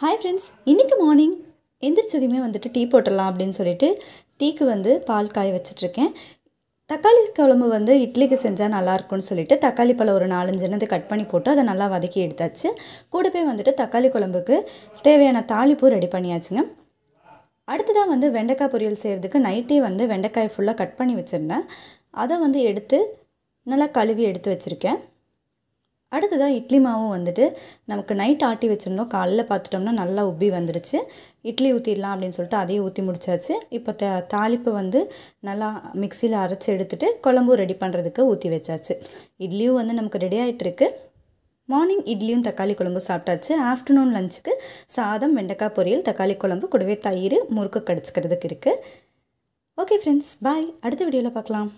hi friends இன்றைக்கி morning எந்திரிச்சதுமே வந்துட்டு டீ போட்டுடலாம் அப்படின்னு சொல்லிட்டு டீக்கு வந்து பால் காய வச்சிட்ருக்கேன் தக்காளி குழம்பு வந்து இட்லிக்கு செஞ்சால் நல்லாயிருக்கும்னு சொல்லிட்டு தக்காளி பழம் ஒரு நாலஞ்சு என்னது கட் பண்ணி போட்டு அதை நல்லா வதக்கி எடுத்தாச்சு கூட போய் வந்துட்டு தக்காளி குழம்புக்கு தேவையான தாளிப்பூ ரெடி பண்ணியாச்சுங்க அடுத்ததான் வந்து வெண்டைக்காய் பொரியல் செய்கிறதுக்கு நைட்டே வந்து வெண்டைக்காய் ஃபுல்லாக கட் பண்ணி வச்சுருந்தேன் அதை வந்து எடுத்து நல்லா கழுவி எடுத்து வச்சுருக்கேன் அடுத்ததாக இட்லி மாவும் வந்துட்டு நமக்கு நைட் ஆட்டி வச்சுருந்தோம் காலைல பார்த்துட்டோம்னா நல்லா உப்பி வந்துடுச்சு இட்லி ஊற்றிடலாம் அப்படின்னு சொல்லிட்டு அதையும் ஊற்றி முடிச்சாச்சு இப்போ த தாளிப்பு வந்து நல்லா மிக்சியில் அரைச்சி எடுத்துகிட்டு குழம்பும் ரெடி பண்ணுறதுக்கு ஊற்றி வச்சாச்சு இட்லியும் வந்து நமக்கு ரெடி ஆகிட்டுருக்கு மார்னிங் இட்லியும் தக்காளி குழம்பு சாப்பிட்டாச்சு ஆஃப்டர்நூன் லஞ்சுக்கு சாதம் வெண்டைக்காய் பொரியல் தக்காளி குழம்பு கூடவே தயிர் முறுக்கு கடிச்சிக்கிறதுக்கு இருக்குது ஓகே ஃப்ரெண்ட்ஸ் பாய் அடுத்த வீடியோவில் பார்க்கலாம்